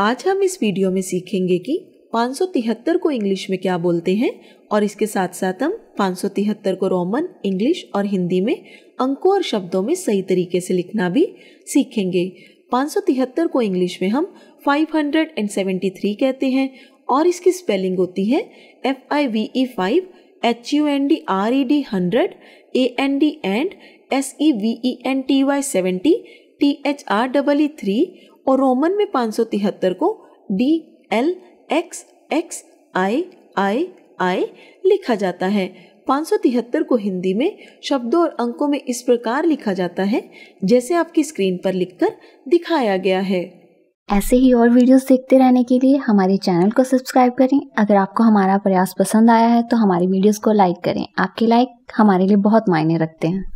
आज हम इस वीडियो में सीखेंगे कि 573 को इंग्लिश में क्या बोलते हैं और इसके साथ साथ हम 573 को रोमन इंग्लिश और हिंदी में अंकों और शब्दों में सही तरीके से लिखना भी सीखेंगे 573 को इंग्लिश में हम 573 कहते हैं और इसकी स्पेलिंग होती है F I V E five H U N D R E D hundred A N D and S E V E N T Y seventy T H R double E three और Roman में सौ तिहत्तर को D L X X I I I लिखा जाता है सौ तिहत्तर को हिंदी में शब्दों और अंकों में इस प्रकार लिखा जाता है जैसे आपकी स्क्रीन पर लिखकर दिखाया गया है ऐसे ही और वीडियोस देखते रहने के लिए हमारे चैनल को सब्सक्राइब करें अगर आपको हमारा प्रयास पसंद आया है तो हमारी वीडियोस को लाइक करें आपके लाइक हमारे लिए बहुत मायने रखते हैं